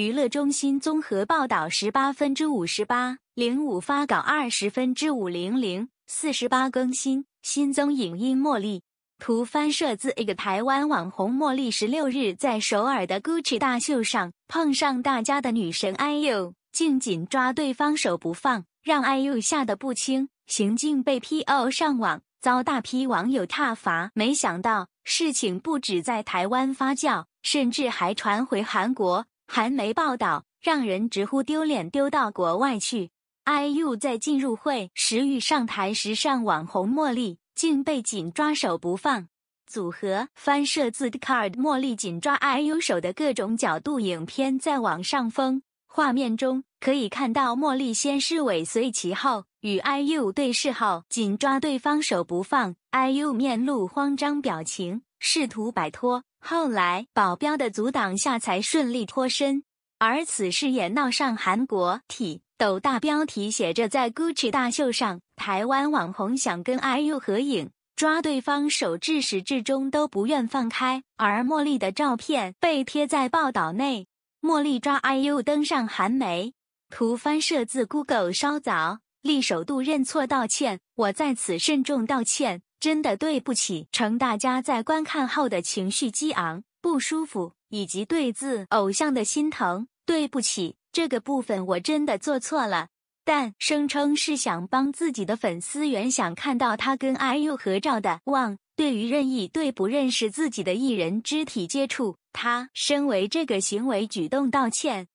娱乐中心综合报道：十八分之五十八零五发稿，二十分之五零零四十八更新，新增影音茉莉图。翻摄自一个台湾网红茉莉，十六日在首尔的 Gucci 大秀上碰上大家的女神 IU，竟紧抓对方手不放，让 IU 吓得不轻，行径被 P O 上网，遭大批网友挞伐。没想到事情不止在台湾发酵，甚至还传回韩国。韩媒报道，让人直呼丢脸丢到国外去！IU 在进入会时欲上台时，上网红茉莉竟被紧抓手不放。组合翻摄自 Card，茉莉紧抓 IU 手的各种角度影片在网上疯。画面中可以看到，茉莉先是尾随其后，与 IU 对视后紧抓对方手不放，IU 面露慌张表情，试图摆脱。后来，保镖的阻挡下才顺利脱身。而此事也闹上韩国体，斗大标题写着：“在 Gucci 大秀上，台湾网红想跟 IU 合影，抓对方手，至始至终都不愿放开。”而茉莉的照片被贴在报道内。茉莉抓 IU 登上韩媒，图翻摄自 Google。稍早，立首度认错道歉：“我在此慎重道歉。”真的对不起，承大家在观看后的情绪激昂、不舒服，以及对自偶像的心疼。对不起，这个部分我真的做错了。但声称是想帮自己的粉丝，原想看到他跟 IU 合照的。望对于任意对不认识自己的艺人肢体接触，他身为这个行为举动道歉。